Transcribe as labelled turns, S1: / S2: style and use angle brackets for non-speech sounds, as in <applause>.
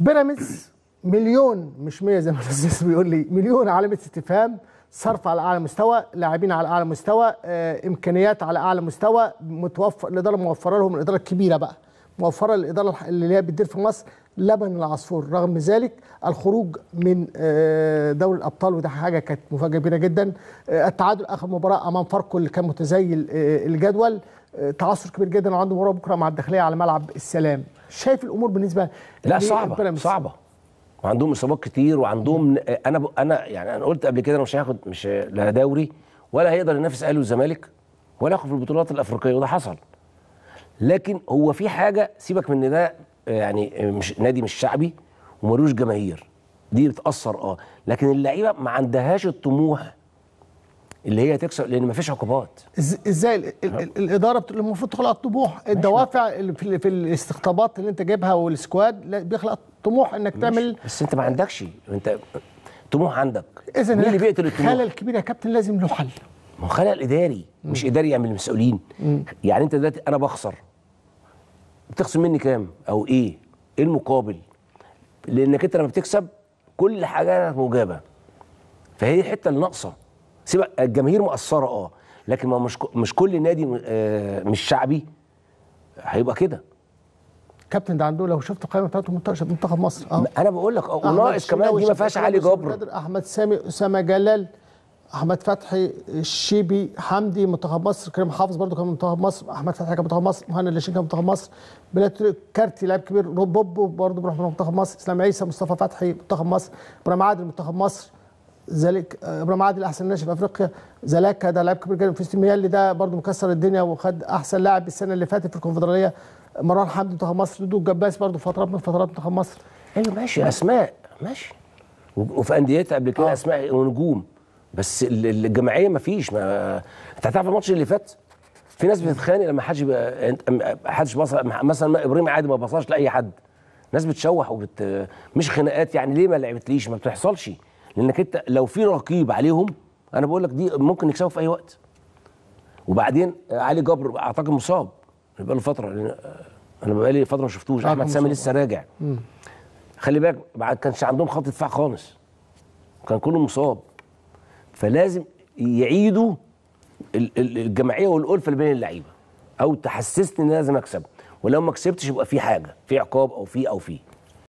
S1: بيراميدز مليون مش 100 زي ما <laughs> الاستاذ بيقول لي مليون علامه استفهام صرف على اعلى مستوى لاعبين على اعلى مستوى آه، امكانيات على اعلى مستوى متوفر الاداره موفره لهم الاداره الكبيره بقى موفره الاداره اللي هي بتدير في مصر لبن العصفور رغم ذلك الخروج من آه، دوري الابطال وده حاجه كانت مفاجاه كبيره جدا آه، التعادل اخر مباراه امام فاركو اللي كان متزيل الجدول تعثر كبير جدا وعنده مباراه بكره مع الداخليه على ملعب السلام شايف الامور بالنسبه لا صعبه
S2: صعبه وعندهم اصابات كتير وعندهم انا ب... انا يعني انا قلت قبل كده انا مش هياخد مش لا دوري ولا هيقدر ينافس اهلي والزمالك ولا ياخد في البطولات الافريقيه وده حصل لكن هو في حاجه سيبك من ده آه، يعني مش نادي مش شعبي وملوش جماهير دي بتاثر اه لكن اللعيبه ما عندهاش الطموح اللي هي تكسر لان مفيش عقوبات ازاي ال ال
S1: الاداره المفروض تخلق الطموح الدوافع في, في الاستقطابات اللي انت جايبها والسكواد بيخلق
S2: طموح انك تعمل بس انت ما عندكش انت طموح عندك اذا مين اللي بيقتل الطموح خلل
S1: كبير يا كابتن لازم له حل
S2: ما هو خلل اداري مش اداري يعمل المسؤولين يعني انت دلوقتي انا بخسر بتخصم مني كام او ايه ايه المقابل لانك انت لما بتكسب كل حاجه مجابه فهي الحته اللي ناقصه سيبك الجماهير مقصره اه لكن ما مش مش كل نادي آه، مش شعبي هيبقى كده
S1: كابتن ده عنده لو شفت القائمه بتاعته منتخب منتخب مصر اه انا بقول لك وناقص كمان دي ما فيهاش علي جبر احمد سامي اسامه جلال احمد فتحي الشيبي حمدي منتخب مصر كريم حافظ برضه كان منتخب مصر احمد فتحي كان منتخب مصر مهند لاشين كان منتخب مصر بلاد كارتي لاعب كبير روبوبو برضه بيروح منتخب مصر اسلام عيسى مصطفى فتحي منتخب مصر ابراهيم عادل منتخب مصر ذلك ابراهيم عادل احسن ناشئ في افريقيا زلاكا ده لاعب كبير جدا في ميالي ده برده مكسر الدنيا وخد احسن لاعب السنه اللي فاتت في الكونفدراليه مروان حمدي منتخب مصر دودو الجباس برده فترات من فترات منتخب
S2: مصر ايوه ماشي اسماء ماشي وفي انديتها قبل كده آه. اسماء ونجوم بس الجماعيه مفيش ما انت هتعرف الماتش اللي فات في ناس بتتخانق لما حدش حدش بصل مثلا ابراهيم عادل ما بصاش لاي حد ناس بتشوح وبت مش خناقات يعني ليه ما لعبتليش ما بتحصلش لانك انت لو في رقيب عليهم انا بقول لك دي ممكن يكسبوا في اي وقت وبعدين علي جبر اعتقد مصاب بقى له فتره انا بقى لي فتره ما شفتوش احمد سامي لسه راجع مم. خلي بالك ما كانش عندهم خط دفاع خالص كان كله مصاب فلازم يعيدوا الجمعيه والالفه اللي بين اللعيبه او تحسسني ان لازم اكسب ولو ما كسبتش يبقى في حاجه في عقاب او في او في